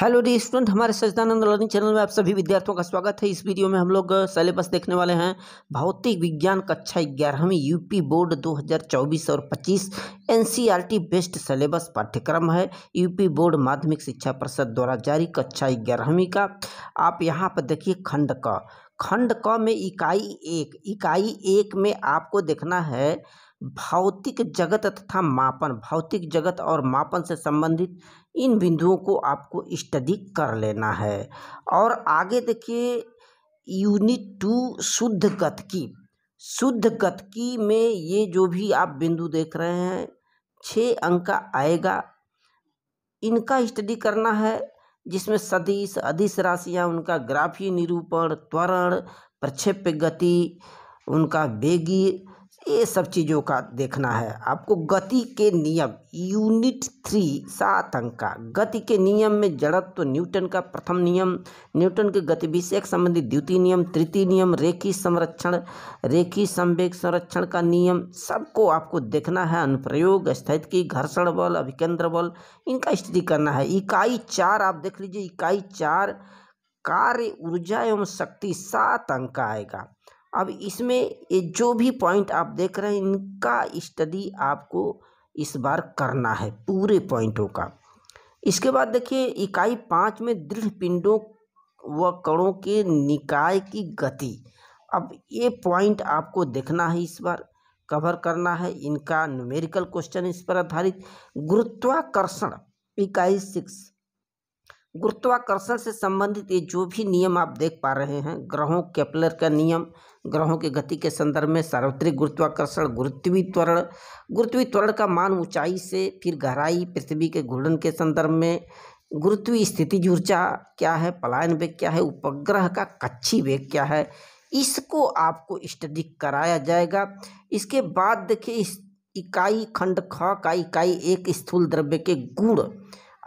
hello dear student हमारे Sachidanand learning channel में आप सभी विद्यार्थियों का स्वागत है इस वीडियो में हम लोग सिलेबस देखने वाले हैं भौतिक विज्ञान कक्षा ग्यारहवीं यूपी बोर्ड 2024 और 25 एनसीईआरटी बेस्ट सिलेबस पाठ्यक्रम है यूपी बोर्ड माध्यमिक शिक्षा परिषद द्वारा जारी कक्षा ग्यारहवीं का आप यहाँ पर देखिए खंड क खंड क में इकाई एक इकाई एक में आपको देखना है भौतिक जगत तथा मापन भौतिक जगत और मापन से संबंधित इन बिंदुओं को आपको स्टडी कर लेना है और आगे देखिए यूनिट टू शुद्ध गतकी शुद्ध गतकी में ये जो भी आप बिंदु देख रहे हैं छः अंक का आएगा इनका स्टडी करना है जिसमें सदिश अधिस राशियाँ उनका ग्राफी निरूपण त्वरण प्रक्षेप गति उनका वेगी ये सब चीज़ों का देखना है आपको गति के नियम यूनिट थ्री सात अंक का गति के नियम में जड़त्व तो न्यूटन का प्रथम नियम न्यूटन के गति विषयक संबंधी द्वितीय नियम तृतीय नियम रेखी संरक्षण रेखी संवेग संरक्षण का नियम सबको आपको देखना है अनुप्रयोग स्थिति घर्षण बल अभिकेंद्र बल इनका स्थिति करना है इकाई चार आप देख लीजिए इकाई चार कार्य ऊर्जा एवं शक्ति सात अंक का आएगा अब इसमें ये जो भी पॉइंट आप देख रहे हैं इनका स्टडी आपको इस बार करना है पूरे पॉइंटों का इसके बाद देखिए इकाई पाँच में दृढ़ पिंडों व कणों के निकाय की गति अब ये पॉइंट आपको देखना है इस बार कवर करना है इनका न्यूमेरिकल क्वेश्चन इस पर आधारित गुरुत्वाकर्षण इकाई सिक्स गुरुत्वाकर्षण से संबंधित ये जो भी नियम आप देख पा रहे हैं ग्रहों केपलर का नियम ग्रहों के गति के संदर्भ में सार्वत्रिक गुरुत्वाकर्षण गुरुत्वी त्वरण गुरुत्वी त्वरण का मान ऊंचाई से फिर गहराई पृथ्वी के घूर्णन के संदर्भ में गुरुत्वी स्थिति ऊर्जा क्या है पलायन वेग क्या है उपग्रह का कच्छी वेग क्या है इसको आपको स्टडी कराया जाएगा इसके बाद देखिए इस इकाई खंड ख का इकाई एक स्थूल द्रव्य के गुण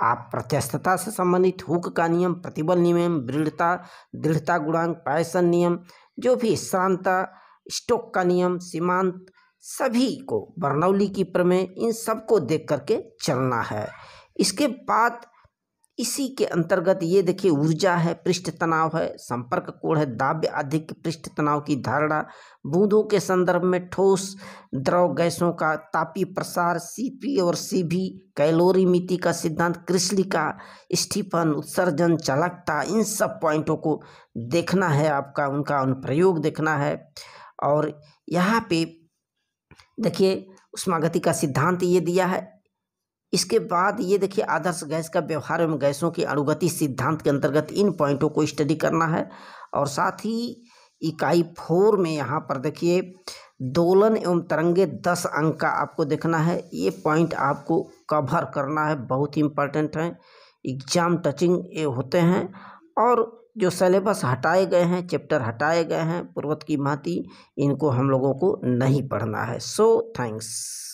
आप प्रत्यस्थता से संबंधित हुक का नियम प्रतिबल नियम दृढ़ता दृढ़ता गुणांक पायसन नियम जो भी श्रांता स्टोक का नियम सीमांत सभी को बर्नौली की प्रमेय इन सबको देख करके चलना है इसके बाद इसी के अंतर्गत ये देखिए ऊर्जा है पृष्ठ तनाव है संपर्क कोण है दाव्य अधिक पृष्ठ तनाव की धारणा बूंदों के संदर्भ में ठोस द्रव गैसों का तापी प्रसार सीपी और सीबी कैलोरी मिति का सिद्धांत कृष्णिका का स्टीफन उत्सर्जन चालकता इन सब पॉइंटों को देखना है आपका उनका अनुप्रयोग देखना है और यहाँ पे देखिए उष्मागति का सिद्धांत ये दिया है इसके बाद ये देखिए आदर्श गैस का व्यवहार एवं गैसों की अनुगति सिद्धांत के अंतर्गत इन पॉइंटों को स्टडी करना है और साथ ही इकाई फोर में यहाँ पर देखिए दोलन एवं तरंगे दस अंक का आपको देखना है ये पॉइंट आपको कवर करना है बहुत ही इम्पर्टेंट है एग्जाम टचिंग ये होते हैं और जो सिलेबस हटाए गए हैं चैप्टर हटाए गए हैं पूर्वत की भांति इनको हम लोगों को नहीं पढ़ना है सो थैंक्स